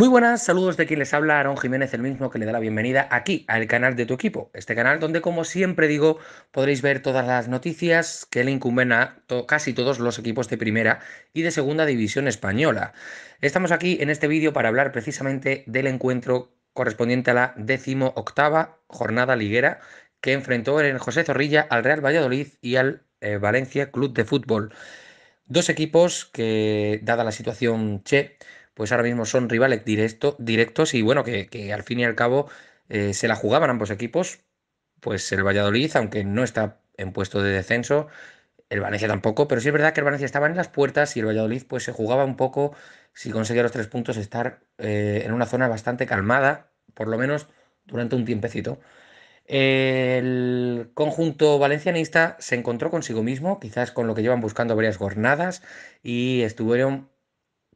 Muy buenas, saludos de quien les habla, Aaron Jiménez, el mismo que le da la bienvenida aquí al canal de tu equipo, este canal donde como siempre digo podréis ver todas las noticias que le incumben a casi todos los equipos de primera y de segunda división española. Estamos aquí en este vídeo para hablar precisamente del encuentro correspondiente a la décimo octava jornada liguera que enfrentó el José Zorrilla al Real Valladolid y al eh, Valencia Club de Fútbol. Dos equipos que, dada la situación che, pues ahora mismo son rivales directos y bueno, que, al fin y al cabo eh, se la jugaban ambos equipos, pues el Valladolid, aunque no está en puesto de descenso, el Valencia tampoco, pero sí es verdad que el Valencia estaba en las puertas y el Valladolid pues se jugaba un poco, si conseguía los tres puntos, estar eh, en una zona bastante calmada, por lo menos durante un tiempecito. El conjunto valencianista se encontró consigo mismo, quizás con lo que llevan buscando varias jornadas, y estuvieron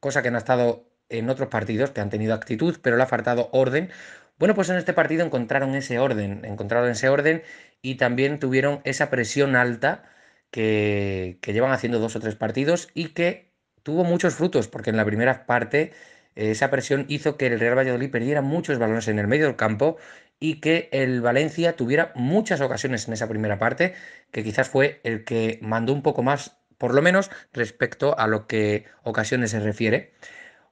cosa que no ha estado en otros partidos que han tenido actitud, pero le ha faltado orden. Bueno, pues en este partido encontraron ese orden, encontraron ese orden y también tuvieron esa presión alta que, que llevan haciendo dos o tres partidos y que tuvo muchos frutos, porque en la primera parte eh, esa presión hizo que el Real Valladolid perdiera muchos balones en el medio del campo y que el Valencia tuviera muchas ocasiones en esa primera parte, que quizás fue el que mandó un poco más por lo menos respecto a lo que ocasiones se refiere.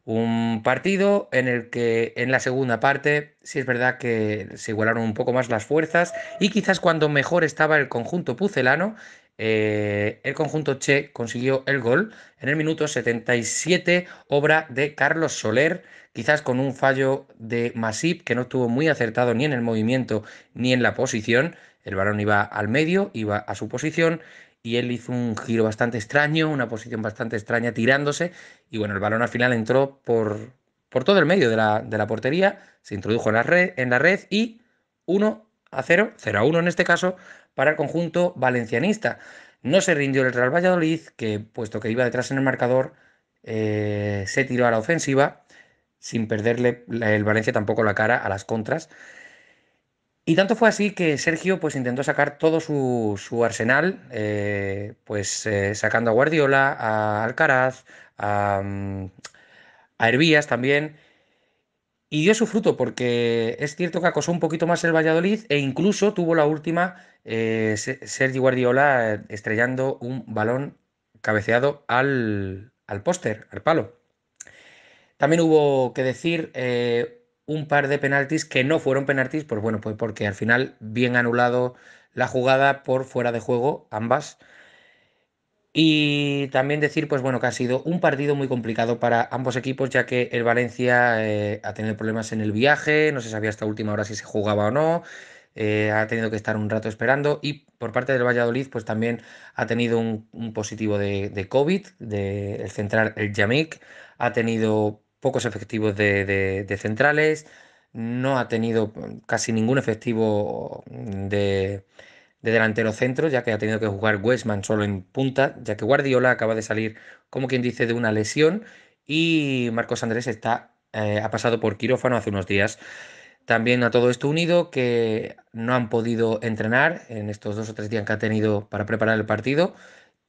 Un partido en el que en la segunda parte sí es verdad que se igualaron un poco más las fuerzas y quizás cuando mejor estaba el conjunto pucelano, eh, el conjunto Che consiguió el gol en el minuto 77, obra de Carlos Soler, quizás con un fallo de Masip que no estuvo muy acertado ni en el movimiento ni en la posición. El balón iba al medio, iba a su posición y él hizo un giro bastante extraño, una posición bastante extraña tirándose y bueno, el balón al final entró por, todo el medio de la, portería, se introdujo en la, red, en la red y 1 a 0, 0 a 1 en este caso, para el conjunto valencianista. No se rindió el Real Valladolid, que puesto que iba detrás en el marcador, eh, se tiró a la ofensiva sin perderle el Valencia tampoco la cara a las contras. Y tanto fue así que Sergio pues, intentó sacar todo su, arsenal, eh, pues eh, sacando a Guardiola, a Alcaraz, a, mm, a Hervías también. Y dio su fruto porque es cierto que acosó un poquito más el Valladolid e incluso tuvo la última eh, Sergio Sergi Guardiola estrellando un balón cabeceado al, al póster, al palo. También hubo que decir un par de penaltis que no fueron penaltis, pues bueno, pues porque al final bien anulado la jugada por fuera de juego, ambas. Y también decir, pues bueno, que ha sido un partido muy complicado para ambos equipos, ya que el Valencia eh, ha tenido problemas en el viaje, no se sabía hasta última hora si se jugaba o no, eh, ha tenido que estar un rato esperando y por parte del Valladolid, pues también ha tenido un, positivo de, COVID, del central, el Yamik, ha tenido pocos efectivos de, centrales, no ha tenido casi ningún efectivo de, de delantero centro, ya que ha tenido que jugar Westman solo en punta, ya que Guardiola acaba de salir, como quien dice, de una lesión y Marcos Andrés está, eh, ha pasado por quirófano hace unos días. También a todo esto unido que no han podido entrenar en estos dos o tres días que ha tenido para preparar el partido,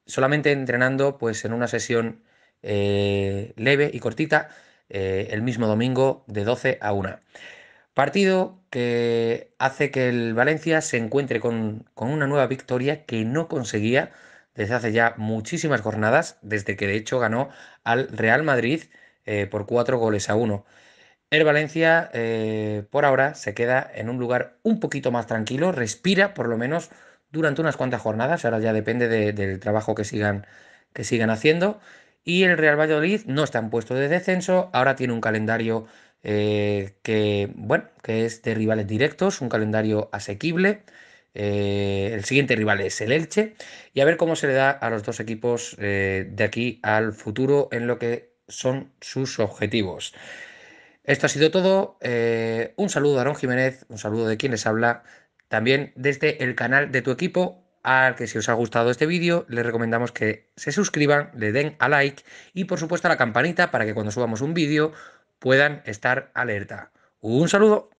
solamente entrenando pues en una sesión eh, leve y cortita eh, el mismo domingo de 12 a 1. Partido que hace que el Valencia se encuentre con, una nueva victoria que no conseguía desde hace ya muchísimas jornadas, desde que de hecho ganó al Real Madrid eh, por cuatro goles a uno. El Valencia eh, por ahora se queda en un lugar un poquito más tranquilo, respira por lo menos durante unas cuantas jornadas, ahora ya depende del trabajo que sigan, que sigan haciendo y el Real Valladolid no está en puesto de descenso, ahora tiene un calendario eh, que, bueno, que es de rivales directos, un calendario asequible. Eh, el siguiente rival es el Elche y a ver cómo se le da a los dos equipos eh, de aquí al futuro en lo que son sus objetivos. Esto ha sido todo. un saludo a Aaron Jiménez, un saludo de Quienes habla, también desde el canal de tu equipo al que si os ha gustado este vídeo, les recomendamos que se suscriban, le den a like y por supuesto a la campanita para que cuando subamos un vídeo puedan estar alerta. Un saludo.